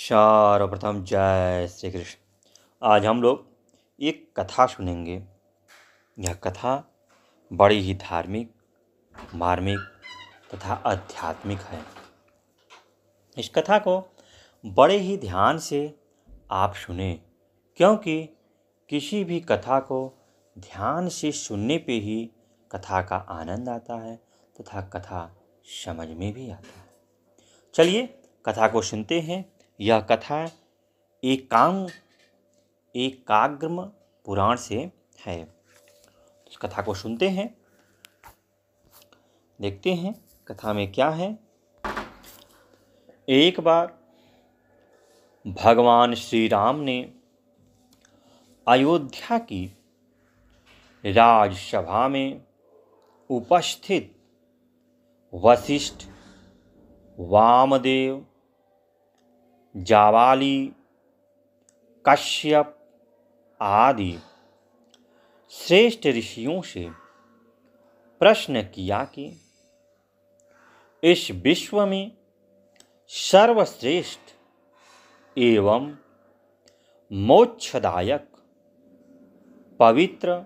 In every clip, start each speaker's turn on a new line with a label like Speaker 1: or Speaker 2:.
Speaker 1: सर्वप्रथम जय श्री कृष्ण आज हम लोग एक कथा सुनेंगे यह कथा बड़ी ही धार्मिक मार्मिक तथा आध्यात्मिक है इस कथा को बड़े ही ध्यान से आप सुने क्योंकि किसी भी कथा को ध्यान से सुनने पे ही कथा का आनंद आता है तथा कथा समझ में भी आता है चलिए कथा को सुनते हैं यह कथा एक काम पुराण से है उस कथा को सुनते हैं देखते हैं कथा में क्या है एक बार भगवान श्री राम ने अयोध्या की राजसभा में उपस्थित वशिष्ठ वामदेव जावाली कश्यप आदि श्रेष्ठ ऋषियों से प्रश्न किया कि इस विश्व में सर्वश्रेष्ठ एवं मोक्षदायक पवित्र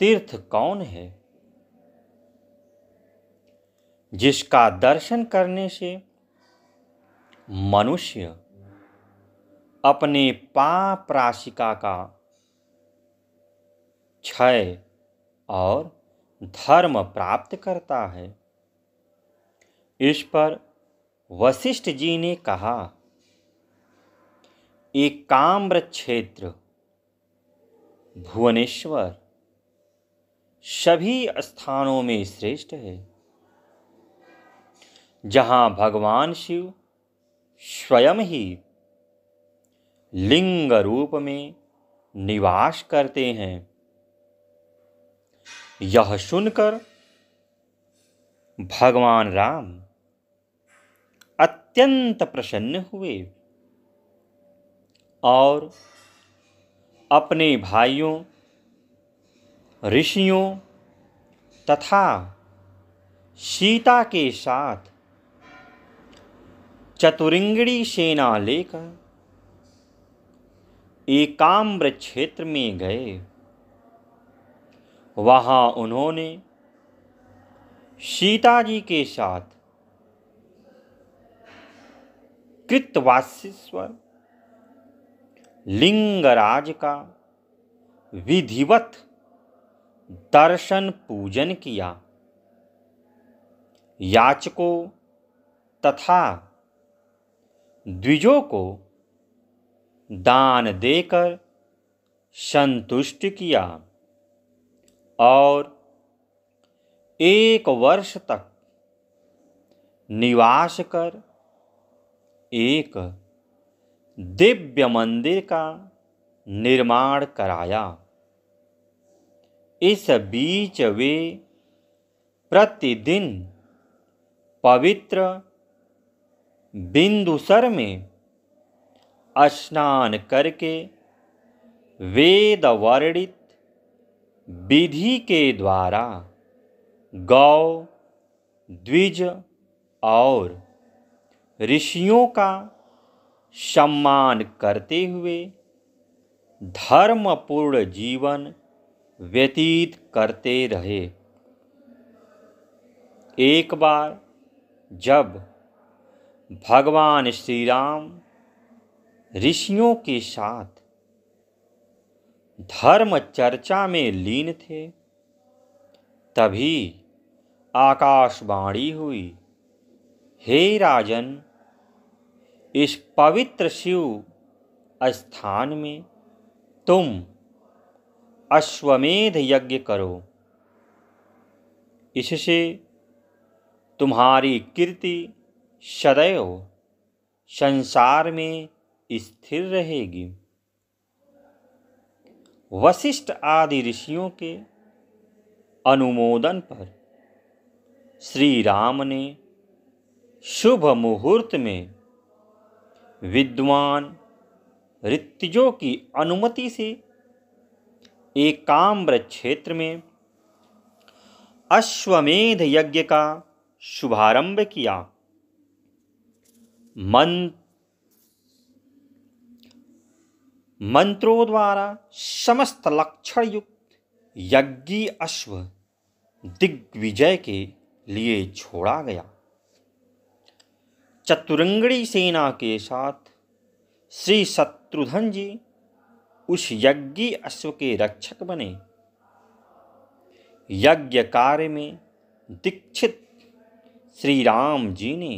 Speaker 1: तीर्थ कौन है जिसका दर्शन करने से मनुष्य अपने पाप राशिका का क्षय और धर्म प्राप्त करता है इस पर वशिष्ठ जी ने कहा एकाम्र क्षेत्र भुवनेश्वर सभी स्थानों में श्रेष्ठ है जहाँ भगवान शिव स्वयं ही लिंग रूप में निवास करते हैं यह सुनकर भगवान राम अत्यंत प्रसन्न हुए और अपने भाइयों ऋषियों तथा सीता के साथ चतुरिंगड़ी सेना लेकर एकाम्र क्षेत्र में गए वहां उन्होंने सीता जी के साथ कृतवासीश्वर लिंगराज का विधिवत दर्शन पूजन किया याचकों तथा द्विजों को दान देकर संतुष्ट किया और एक वर्ष तक निवास कर एक दिव्य मंदिर का निर्माण कराया इस बीच वे प्रतिदिन पवित्र बिंदुसर में स्नान करके वेद वर्णित विधि के द्वारा गौ द्विज और ऋषियों का सम्मान करते हुए धर्मपूर्ण जीवन व्यतीत करते रहे एक बार जब भगवान श्री राम ऋषियों के साथ धर्म चर्चा में लीन थे तभी आकाशवाणी हुई हे राजन इस पवित्र शिव स्थान में तुम अश्वमेध यज्ञ करो इससे तुम्हारी कीर्ति सदैव संसार में स्थिर रहेगी वशिष्ठ आदि ऋषियों के अनुमोदन पर श्री राम ने शुभ मुहूर्त में विद्वान ऋतजों की अनुमति से एकाम्र क्षेत्र में अश्वमेध यज्ञ का शुभारंभ किया मन मंत्रों द्वारा समस्त लक्षण युक्त यज्ञी अश्व दिग्विजय के लिए छोड़ा गया चतुरंगड़ी सेना के साथ श्री शत्रुघ्न जी उस यज्ञी अश्व के रक्षक बने यज्ञ कार्य में दीक्षित श्री राम जी ने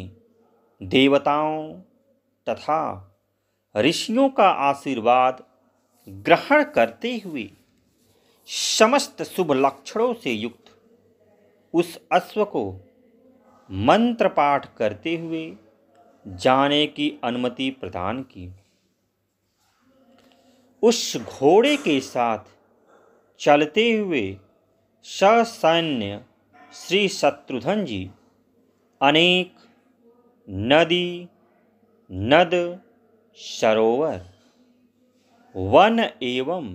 Speaker 1: देवताओं तथा ऋषियों का आशीर्वाद ग्रहण करते हुए समस्त शुभ लक्षणों से युक्त उस अश्व को मंत्र पाठ करते हुए जाने की अनुमति प्रदान की उस घोड़े के साथ चलते हुए ससैन्य श्री शत्रुघ्न जी अनेक नदी नद सरोवर वन एवं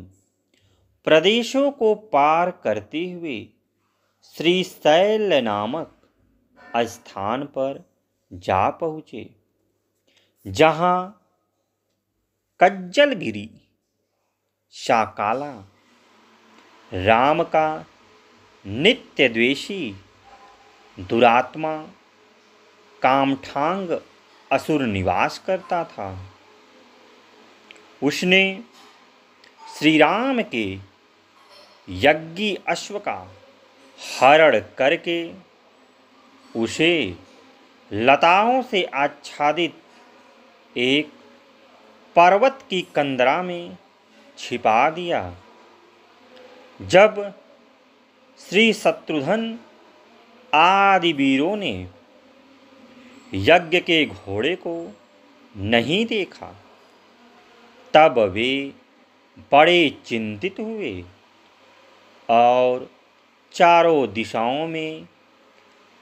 Speaker 1: प्रदेशों को पार करते हुए श्री शैल नामक स्थान पर जा पहुँचे जहाँ कज्जलगिरी शाकाला राम का नित्य द्वेषी दुरात्मा कामठांग असुर निवास करता था उसने श्री राम के यज्ञी अश्व का हरण करके उसे लताओं से आच्छादित एक पर्वत की कंदरा में छिपा दिया जब श्री शत्रुघ्न आदि वीरों ने यज्ञ के घोड़े को नहीं देखा तब वे बड़े चिंतित हुए और चारों दिशाओं में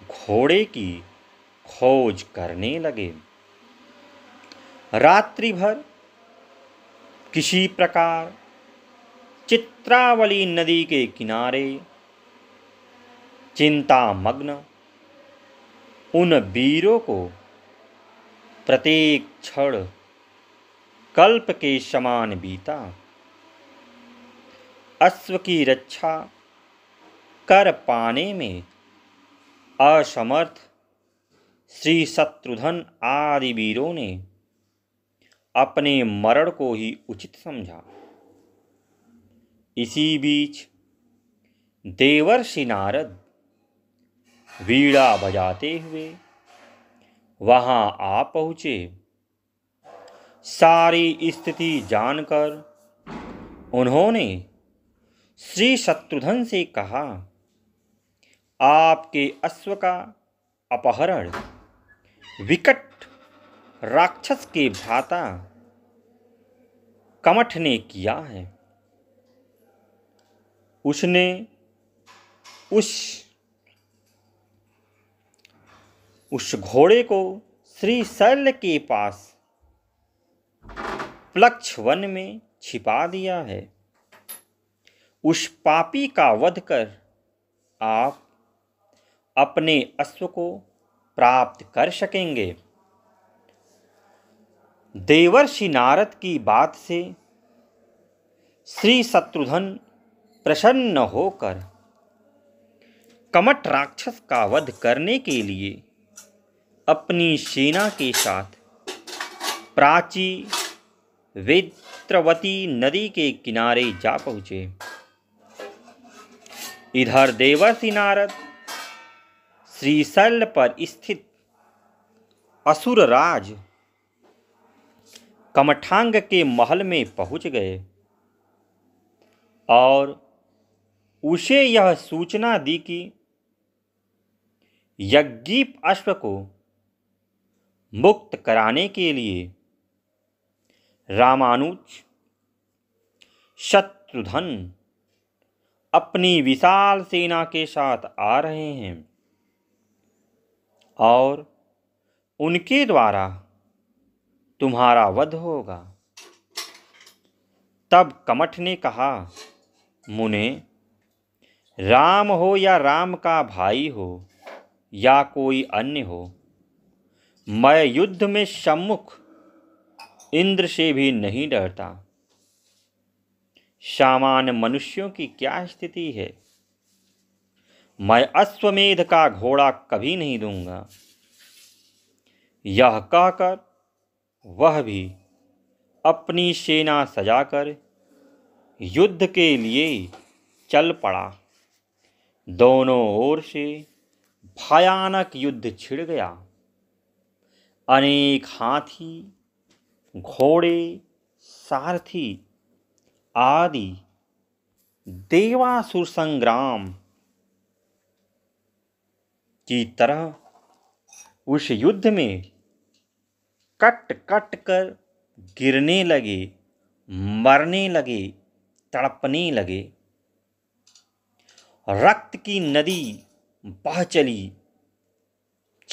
Speaker 1: घोड़े की खोज करने लगे रात्रि भर किसी प्रकार चित्रावली नदी के किनारे चिंतामग्न उन वीरों को प्रत्येक क्षण कल्प के समान बीता अश्व की रक्षा कर पाने में असमर्थ श्री शत्रुधन आदि वीरों ने अपने मरण को ही उचित समझा इसी बीच देवर्षि नारद वीड़ा बजाते हुए वहां आ पहुंचे सारी स्थिति जानकर उन्होंने श्री शत्रुघ्न से कहा आपके अश्व का अपहरण विकट राक्षस के भ्राता कमठ ने किया है उसने उस उस घोड़े को श्री शैल के पास प्लक्ष वन में छिपा दिया है उस पापी का वध कर आप अपने अश्व को प्राप्त कर सकेंगे देवर्षि नारद की बात से श्री शत्रुघ्न प्रसन्न होकर कमट राक्षस का वध करने के लिए अपनी सेना के साथ प्राची वेत्रवती नदी के किनारे जा पहुंचे इधर देवर्षि नारद श्रीशैल पर स्थित असुरराज कमठांग के महल में पहुंच गए और उसे यह सूचना दी कि यज्ञीप अश्व को मुक्त कराने के लिए रामानुज शत्रुधन अपनी विशाल सेना के साथ आ रहे हैं और उनके द्वारा तुम्हारा वध होगा तब कमठ ने कहा मुने राम हो या राम का भाई हो या कोई अन्य हो मैं युद्ध में सम्मुख इंद्र से भी नहीं डरता सामान्य मनुष्यों की क्या स्थिति है मैं अश्वमेध का घोड़ा कभी नहीं दूंगा यह कहकर वह भी अपनी सेना सजाकर युद्ध के लिए चल पड़ा दोनों ओर से भयानक युद्ध छिड़ गया अनेक हाथी घोड़े सारथी आदि देवासुर संग्राम की तरह उस युद्ध में कट कट कर गिरने लगे मरने लगे तड़पने लगे रक्त की नदी बह चली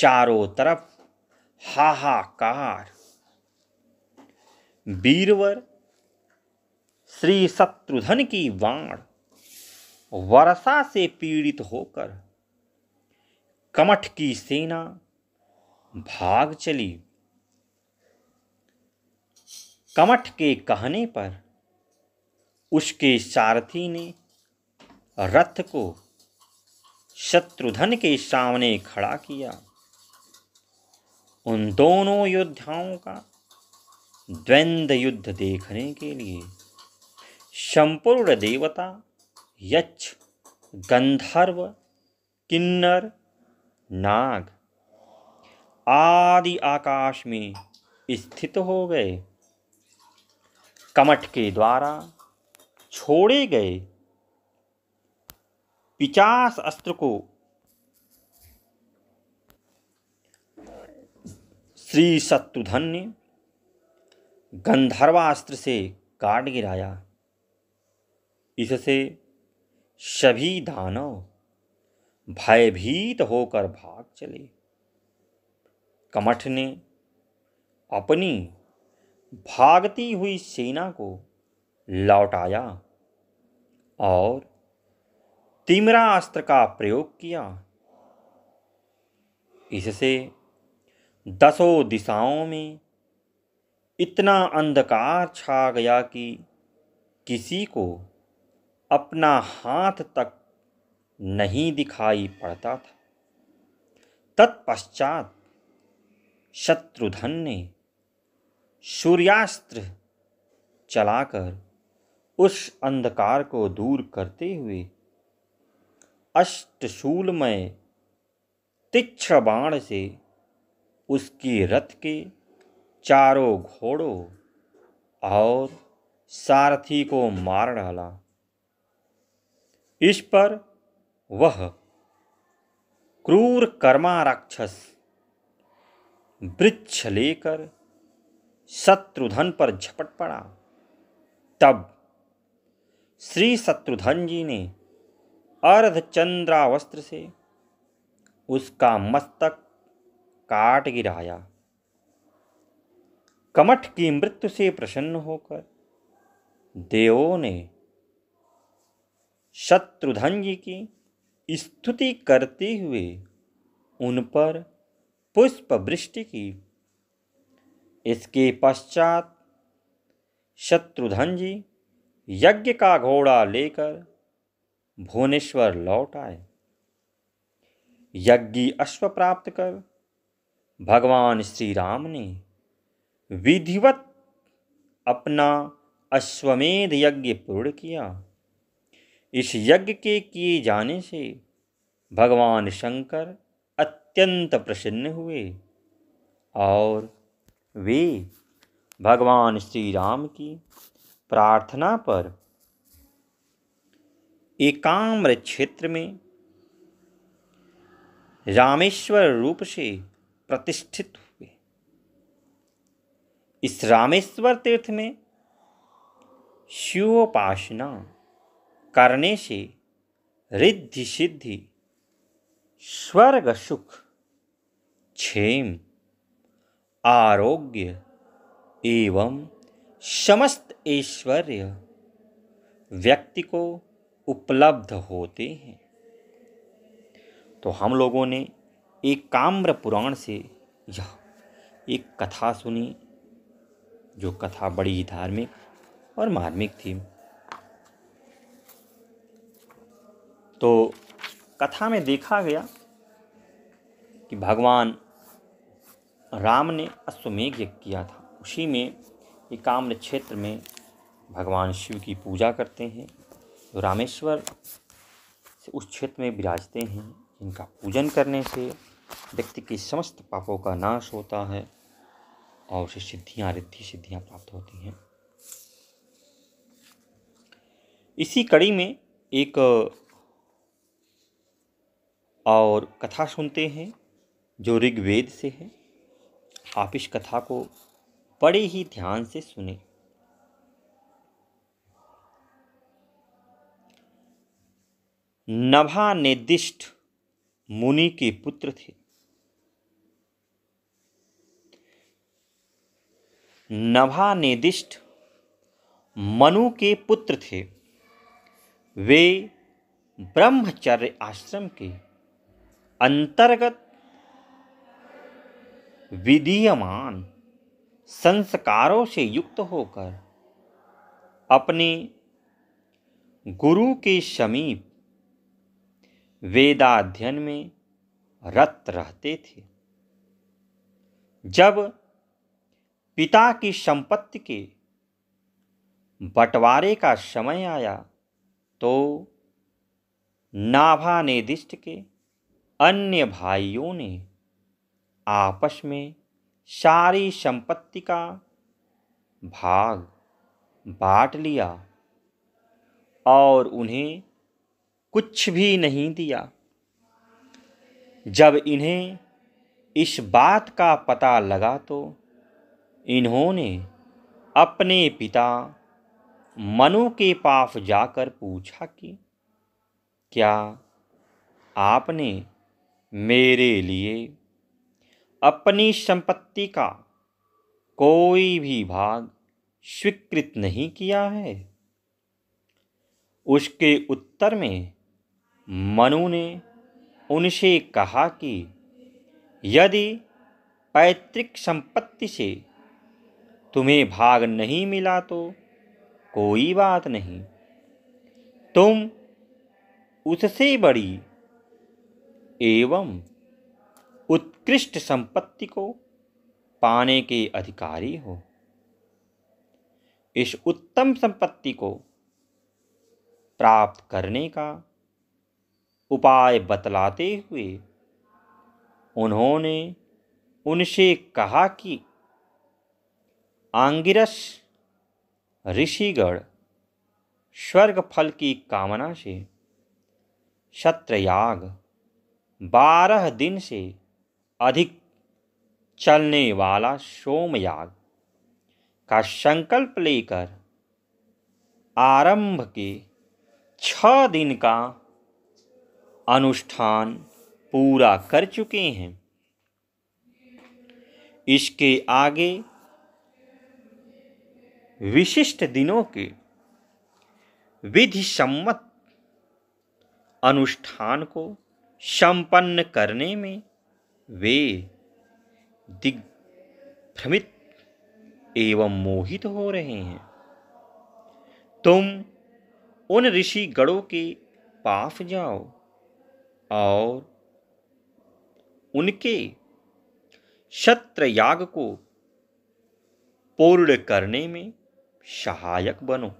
Speaker 1: चारों तरफ हाहाकार बीरवर श्री शत्रुधन की वाण वर्षा से पीड़ित होकर कमठ की सेना भाग चली कमठ के कहने पर उसके सारथी ने रथ को शत्रुधन के सामने खड़ा किया उन दोनों योद्धाओं का द्वंद्व युद्ध देखने के लिए संपूर्ण देवता यक्ष गंधर्व किन्नर नाग आदि आकाश में स्थित हो गए कमट के द्वारा छोड़े गए पिचास अस्त्र को श्री शत्रुधन ने गंधर्वास्त्र से काट गिराया इससे सभी दानव भयभीत होकर भाग चले कमठ ने अपनी भागती हुई सेना को लौटाया और तिमरा अस्त्र का प्रयोग किया इससे दसों दिशाओं में इतना अंधकार छा गया कि किसी को अपना हाथ तक नहीं दिखाई पड़ता था तत्पश्चात शत्रुधन ने सूर्यास्त्र चलाकर उस अंधकार को दूर करते हुए अष्टशूलमय तीक्ष बाण से उसके रथ के चारों घोड़ों और सारथी को मार डाला इस पर वह क्रूर कर्मा राक्षस वृक्ष लेकर शत्रुधन पर झपट पड़ा तब श्री शत्रुधन जी ने अर्धचंद्रावस्त्र से उसका मस्तक काट गिराया कमठ की मृत्यु से प्रसन्न होकर देवों ने शत्रुधन जी की स्तुति करते हुए उन पर पुष्प वृष्टि की इसके पश्चात शत्रुधन जी यज्ञ का घोड़ा लेकर भुवनेश्वर लौट आए यज्ञ अश्व प्राप्त कर भगवान श्री राम ने विधिवत अपना अश्वमेध यज्ञ पूर्ण किया इस यज्ञ के किए जाने से भगवान शंकर अत्यंत प्रसन्न हुए और वे भगवान श्री राम की प्रार्थना पर एकाम्र क्षेत्र में रामेश्वर रूप से प्रतिष्ठित हुए इस रामेश्वर तीर्थ में शिवोपासना करने से रिद्धि सिद्धि स्वर्ग सुख क्षेम आरोग्य एवं समस्त ऐश्वर्य व्यक्ति को उपलब्ध होते हैं तो हम लोगों ने एक काम्र पुराण से यह एक कथा सुनी जो कथा बड़ी धार्मिक और मार्मिक थी तो कथा में देखा गया कि भगवान राम ने अश्वमेघ यज्ञ किया था उसी में एकाम्र क्षेत्र में भगवान शिव की पूजा करते हैं जो रामेश्वर से उस क्षेत्र में विराजते हैं इनका पूजन करने से व्यक्ति के समस्त पापों का नाश होता है और उसे सिद्धियाँ रिद्धि सिद्धियाँ प्राप्त होती हैं इसी कड़ी में एक और कथा सुनते हैं जो ऋग्वेद से है आप इस कथा को बड़े ही ध्यान से सुने नभा निर्दिष्ट मुनि के पुत्र थे नभानिदिष्ट मनु के पुत्र थे वे ब्रह्मचर्य आश्रम के अंतर्गत विधीयमान संस्कारों से युक्त होकर अपने गुरु के समीप वेदाध्ययन में रत रहते थे जब पिता की संपत्ति के बंटवारे का समय आया तो नाभानिदिष्ट के अन्य भाइयों ने आपस में सारी संपत्ति का भाग बांट लिया और उन्हें कुछ भी नहीं दिया जब इन्हें इस बात का पता लगा तो इन्होंने अपने पिता मनु के पास जाकर पूछा कि क्या आपने मेरे लिए अपनी संपत्ति का कोई भी भाग स्वीकृत नहीं किया है उसके उत्तर में मनु ने उनसे कहा कि यदि पैतृक संपत्ति से तुम्हें भाग नहीं मिला तो कोई बात नहीं तुम उससे बड़ी एवं उत्कृष्ट संपत्ति को पाने के अधिकारी हो इस उत्तम संपत्ति को प्राप्त करने का उपाय बतलाते हुए उन्होंने उनसे कहा कि आंगिरस ऋषिगढ़ स्वर्ग फल की कामना से क्षत्रयाग बारह दिन से अधिक चलने वाला सोमयाग का संकल्प लेकर आरंभ के छ दिन का अनुष्ठान पूरा कर चुके हैं इसके आगे विशिष्ट दिनों के विधि सम्मत अनुष्ठान को संपन्न करने में वे दिग्भ्रमित एवं मोहित हो रहे हैं तुम उन ऋषि गणों के पास जाओ और उनके शत्र याग को पूर्ण करने में सहायक बनो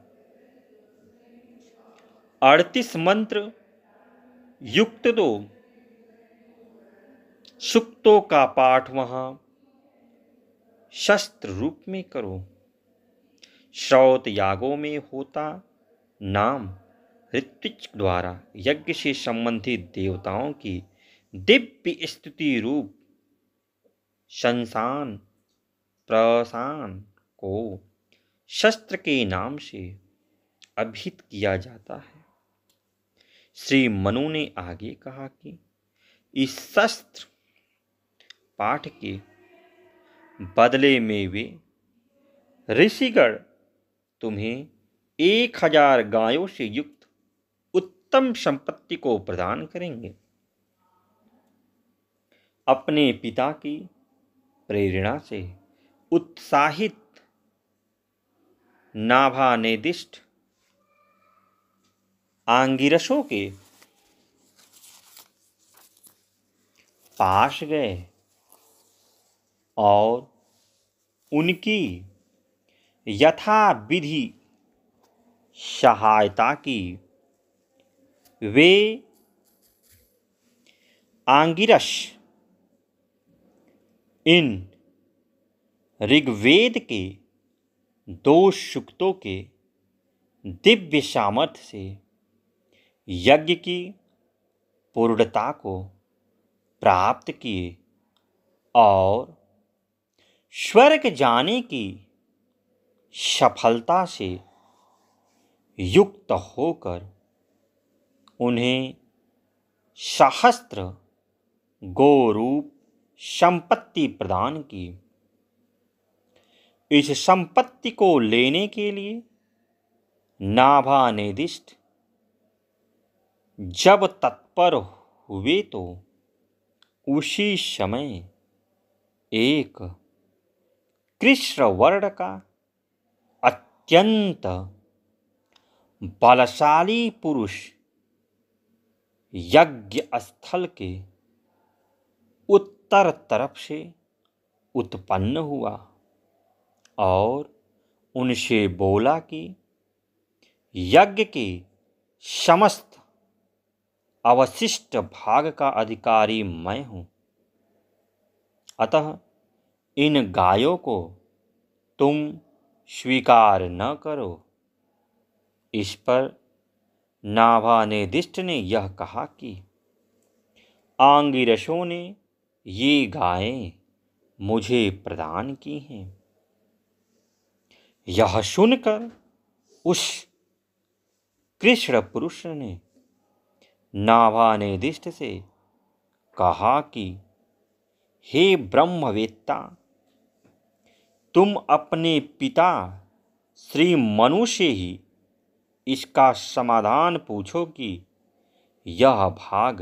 Speaker 1: अड़तीस मंत्र युक्त दो सुक्तों का पाठ वहां शस्त्र रूप में करो श्रौत यागों में होता नाम ऋत्विज द्वारा यज्ञ से संबंधित देवताओं की दिव्य स्तुति रूप संसान प्रसान को शस्त्र के नाम से अभित किया जाता है श्री मनु ने आगे कहा कि इस शस्त्र पाठ के बदले में वे ऋषिगढ़ तुम्हें एक हजार गायों से युक्त उत्तम संपत्ति को प्रदान करेंगे अपने पिता की प्रेरणा से उत्साहित नाभानिदिष्ट आंगिरसों के पास गए और उनकी यथाविधि सहायता की वे आंगिरस इन ऋग्वेद के दो शुक्तों के दिव्य सामर्थ्य से यज्ञ की पूर्णता को प्राप्त किए और स्वर्ग जाने की सफलता से युक्त होकर उन्हें सहस्त्र गोरूप संपत्ति प्रदान की इस संपत्ति को लेने के लिए नाभानिदिष्ट जब तत्पर हुए तो उसी समय एक कृष्ण वर्ण का अत्यंत बलशाली पुरुष यज्ञ स्थल के उत्तर तरफ से उत्पन्न हुआ और उनसे बोला कि यज्ञ के समस्त अवशिष्ट भाग का अधिकारी मैं हूँ अतः इन गायों को तुम स्वीकार न करो इस पर नाभानिदिष्ट ने यह कहा कि आंगिरसों ने ये गायें मुझे प्रदान की हैं यह सुनकर उस कृष्ण पुरुष ने नाभानिदिष्ट से कहा कि हे ब्रह्मवेत्ता तुम अपने पिता श्री मनु से ही इसका समाधान पूछो कि यह भाग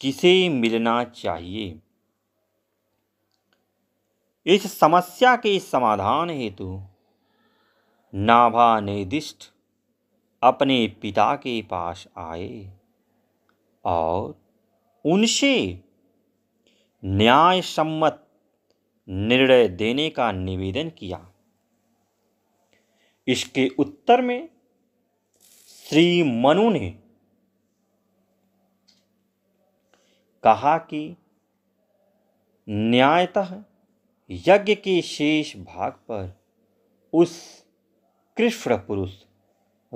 Speaker 1: किसे मिलना चाहिए इस समस्या के समाधान हेतु नाभानिदिष्ट अपने पिता के पास आए और उनसे न्याय सम्मत निर्णय देने का निवेदन किया इसके उत्तर में श्री मनु ने कहा कि न्यायतः यज्ञ के शेष भाग पर उस कृष्ण पुरुष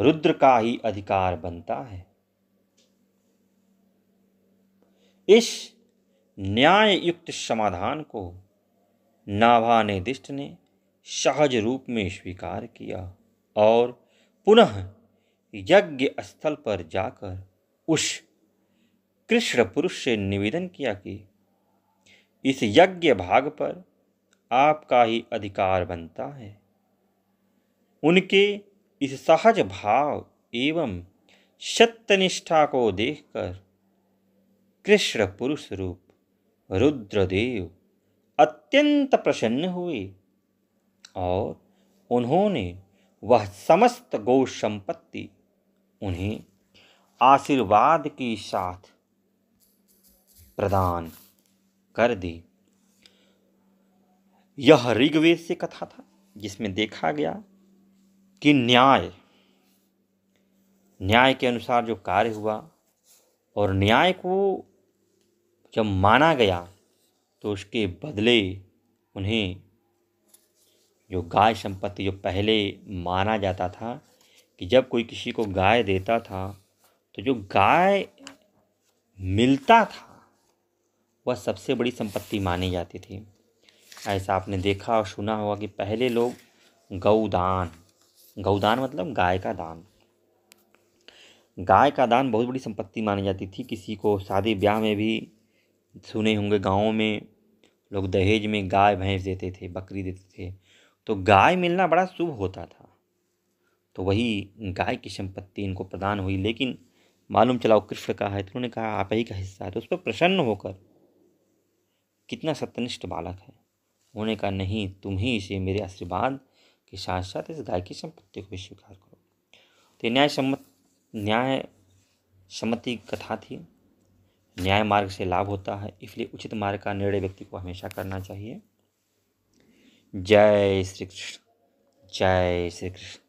Speaker 1: रुद्र का ही अधिकार बनता है इस न्याय युक्त समाधान को नाभानिदिष्ट ने सहज रूप में स्वीकार किया और पुनः यज्ञ स्थल पर जाकर उस कृष्ण पुरुष से निवेदन किया कि इस यज्ञ भाग पर आपका ही अधिकार बनता है उनके इस सहज भाव एवं सत्यनिष्ठा को देखकर कृष्ण पुरुष रूप रुद्रदेव अत्यंत प्रसन्न हुए और उन्होंने वह समस्त गौ संपत्ति उन्हें आशीर्वाद के साथ प्रदान कर दे यह ऋग्वेद से कथा था जिसमें देखा गया कि न्याय न्याय के अनुसार जो कार्य हुआ और न्याय को जब माना गया तो उसके बदले उन्हें जो गाय संपत्ति जो पहले माना जाता था कि जब कोई किसी को गाय देता था तो जो गाय मिलता था वह सबसे बड़ी संपत्ति मानी जाती थी ऐसा आपने देखा और सुना होगा कि पहले लोग गौदान गौदान मतलब गाय का दान गाय का दान बहुत बड़ी संपत्ति मानी जाती थी किसी को शादी ब्याह में भी सुने होंगे गाँव में लोग दहेज में गाय भैंस देते थे बकरी देते थे तो गाय मिलना बड़ा शुभ होता था तो वही गाय की संपत्ति इनको प्रदान हुई लेकिन मालूम चला वो कृष्ण का है तो उन्होंने कहा आप ही का हिस्सा है तो उस पर प्रसन्न होकर कितना सत्यनिष्ठ बालक है उन्होंने कहा नहीं तुम ही इसे मेरे आशीर्वाद के साथ साथ इस गाय की संपत्ति को भी स्वीकार करो तो न्याय सम्मत न्याय सम्मति कथा थी न्याय मार्ग से लाभ होता है इसलिए उचित मार्ग का निर्णय व्यक्ति को हमेशा करना चाहिए जय श्री कृष्ण जय श्री कृष्ण